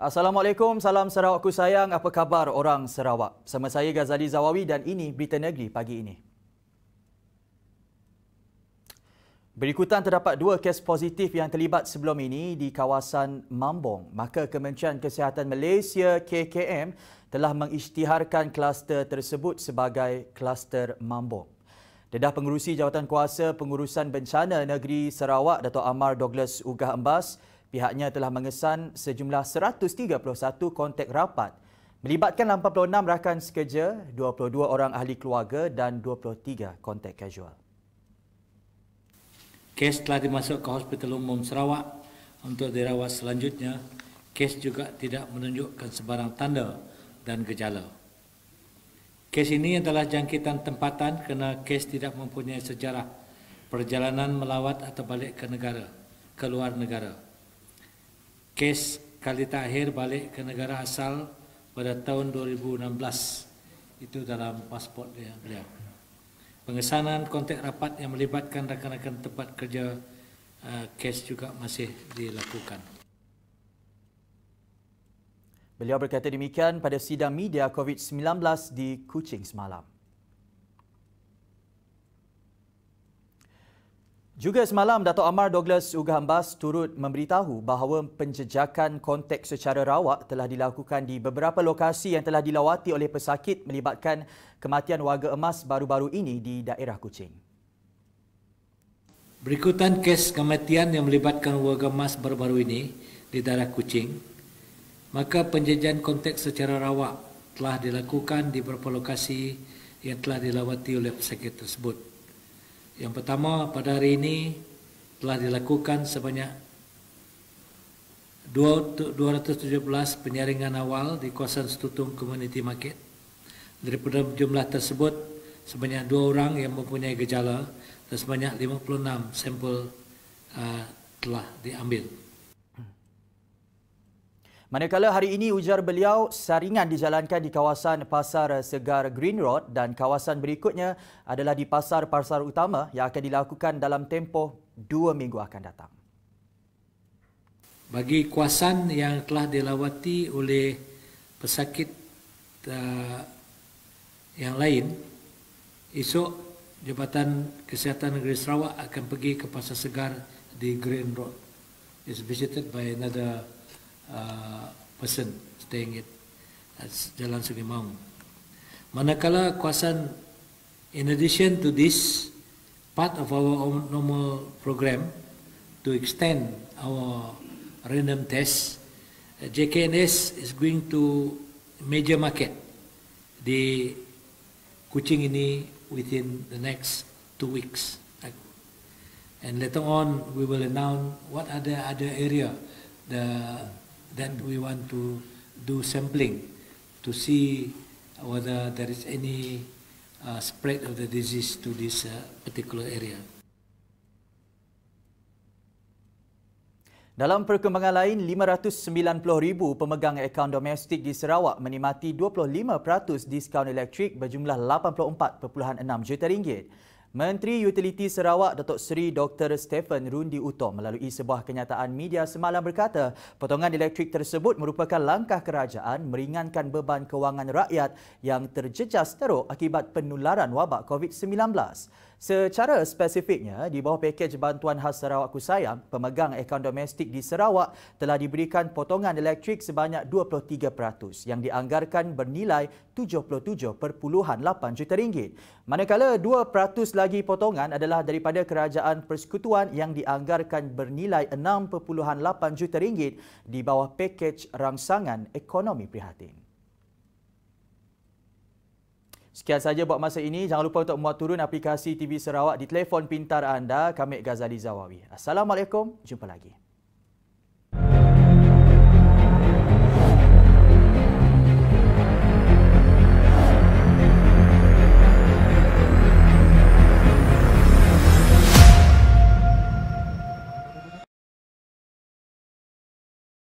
Assalamualaikum, salam Sarawakku sayang. Apa khabar orang Sarawak? Sama saya Ghazali Zawawi dan ini Berita Negeri pagi ini. Berikutan terdapat dua kes positif yang terlibat sebelum ini di kawasan Mambong. Maka Kementerian Kesihatan Malaysia KKM telah mengisytiharkan kluster tersebut sebagai kluster Mambong. Dedah Pengurusi Jawatan Kuasa Pengurusan Bencana Negeri Sarawak, Dato' Amar Douglas Ugah Embas pihaknya telah mengesan sejumlah 131 kontak rapat melibatkan 86 rakan sekerja, 22 orang ahli keluarga dan 23 kontak casual. Kes telah dimasuk ke Hospital Umum Sarawak untuk dirawat selanjutnya. Kes juga tidak menunjukkan sebarang tanda dan gejala. Kes ini adalah jangkitan tempatan kerana kes tidak mempunyai sejarah perjalanan melawat atau balik ke negara, ke luar negara kes kali terakhir balik ke negara asal pada tahun 2016 itu dalam pasport dia beliau. Pengesanan kontak rapat yang melibatkan rakan-rakan tempat kerja eh, kes juga masih dilakukan. Beliau berkata demikian pada sidang media COVID-19 di Kuching semalam. Juga semalam, Dato' Amar Douglas Ugah turut memberitahu bahawa penjejakan konteks secara rawak telah dilakukan di beberapa lokasi yang telah dilawati oleh pesakit melibatkan kematian warga emas baru-baru ini di daerah Kuching. Berikutan kes kematian yang melibatkan warga emas baru-baru ini di daerah Kuching, maka penjejakan konteks secara rawak telah dilakukan di beberapa lokasi yang telah dilawati oleh pesakit tersebut. Yang pertama pada hari ini telah dilakukan sebanyak 217 penyaringan awal di kawasan Stutung Community Market. Daripada jumlah tersebut, sebanyak 2 orang yang mempunyai gejala dan sebanyak 56 sampel uh, telah diambil. Manakala hari ini ujar beliau saringan dijalankan di kawasan Pasar Segar Green Road dan kawasan berikutnya adalah di pasar-pasar utama yang akan dilakukan dalam tempoh dua minggu akan datang. Bagi kawasan yang telah dilawati oleh pesakit uh, yang lain, esok Jabatan Kesihatan Negeri Sarawak akan pergi ke Pasar Segar di Green Road. It's visited by another uh, person staying at Jalan Sungai Maung. Manakala kawasan in addition to this part of our normal program to extend our random test, uh, JKNS is going to major market the Kuching ini within the next two weeks. And later on, we will announce what are the other area the then we want to do sampling to see whether there is any uh, spread of the disease to this uh, particular area. Dalam perkembangan lain, 590,000 pemegang akaun domestik di Sarawak menikmati 25% diskaun elektrik berjumlah 84.6 juta ringgit. Menteri Utiliti Sarawak Datuk Seri Dr. Stephen Rundi Uto melalui sebuah kenyataan media semalam berkata potongan elektrik tersebut merupakan langkah kerajaan meringankan beban kewangan rakyat yang terjejas teruk akibat penularan wabak COVID-19. Secara spesifiknya, di bawah pakej bantuan khas Sarawak Kusayam, pemegang akaun domestik di Sarawak telah diberikan potongan elektrik sebanyak 23% yang dianggarkan bernilai 77.8 juta ringgit. Manakala 2% lagi potongan adalah daripada kerajaan persekutuan yang dianggarkan bernilai 6.8 juta ringgit di bawah pakej rangsangan ekonomi prihatin. Sekian saja buat masa ini. Jangan lupa untuk muat turun aplikasi TV Sarawak di telefon pintar anda. Kami Ghazali Zawawi. Assalamualaikum. Jumpa lagi.